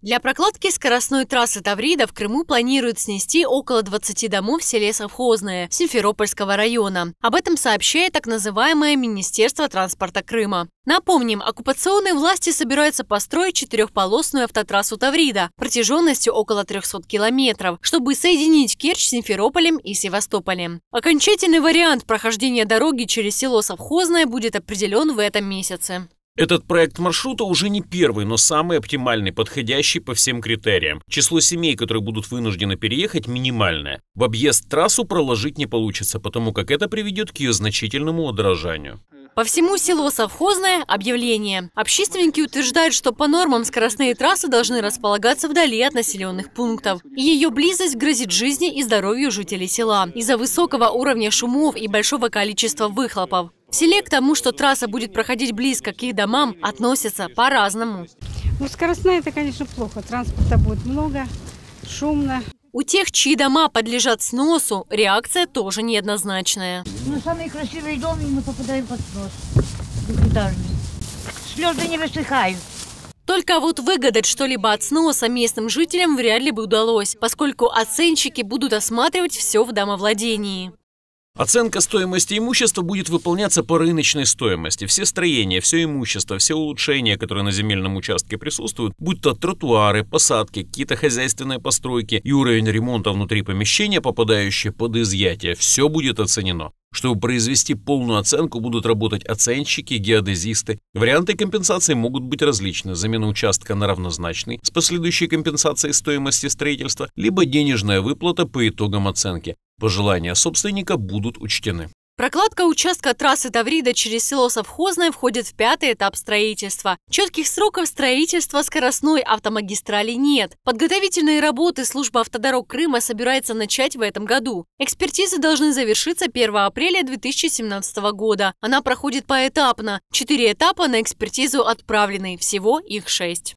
Для прокладки скоростной трассы Таврида в Крыму планируют снести около 20 домов в селе Совхозное Симферопольского района. Об этом сообщает так называемое Министерство транспорта Крыма. Напомним, оккупационные власти собираются построить четырехполосную автотрассу Таврида протяженностью около 300 километров, чтобы соединить Керчь с Симферополем и Севастополем. Окончательный вариант прохождения дороги через село Совхозное будет определен в этом месяце. Этот проект маршрута уже не первый, но самый оптимальный, подходящий по всем критериям. Число семей, которые будут вынуждены переехать, минимальное. В объезд трассу проложить не получится, потому как это приведет к ее значительному одорожанию. По всему село совхозное объявление. Общественники утверждают, что по нормам скоростные трассы должны располагаться вдали от населенных пунктов. И ее близость грозит жизни и здоровью жителей села из-за высокого уровня шумов и большого количества выхлопов. В селе к тому, что трасса будет проходить близко к их домам, относятся по-разному. Ну, скоростная это, конечно, плохо. Транспорта будет много, шумно. У тех, чьи дома подлежат сносу, реакция тоже неоднозначная. Ну, самые красивые дома, и мы попадаем под снос. Слезы не высыхают. Только вот выгадать что-либо от сноса местным жителям вряд ли бы удалось, поскольку оценщики будут осматривать все в домовладении. Оценка стоимости имущества будет выполняться по рыночной стоимости. Все строения, все имущество, все улучшения, которые на земельном участке присутствуют, будь то тротуары, посадки, какие-то хозяйственные постройки и уровень ремонта внутри помещения, попадающие под изъятие, все будет оценено. Чтобы произвести полную оценку, будут работать оценщики, геодезисты. Варианты компенсации могут быть различны. Замена участка на равнозначный с последующей компенсацией стоимости строительства, либо денежная выплата по итогам оценки. Пожелания собственника будут учтены. Прокладка участка трассы Таврида через село Совхозное входит в пятый этап строительства. Четких сроков строительства скоростной автомагистрали нет. Подготовительные работы служба автодорог Крыма собирается начать в этом году. Экспертизы должны завершиться 1 апреля 2017 года. Она проходит поэтапно. Четыре этапа на экспертизу отправлены. Всего их шесть.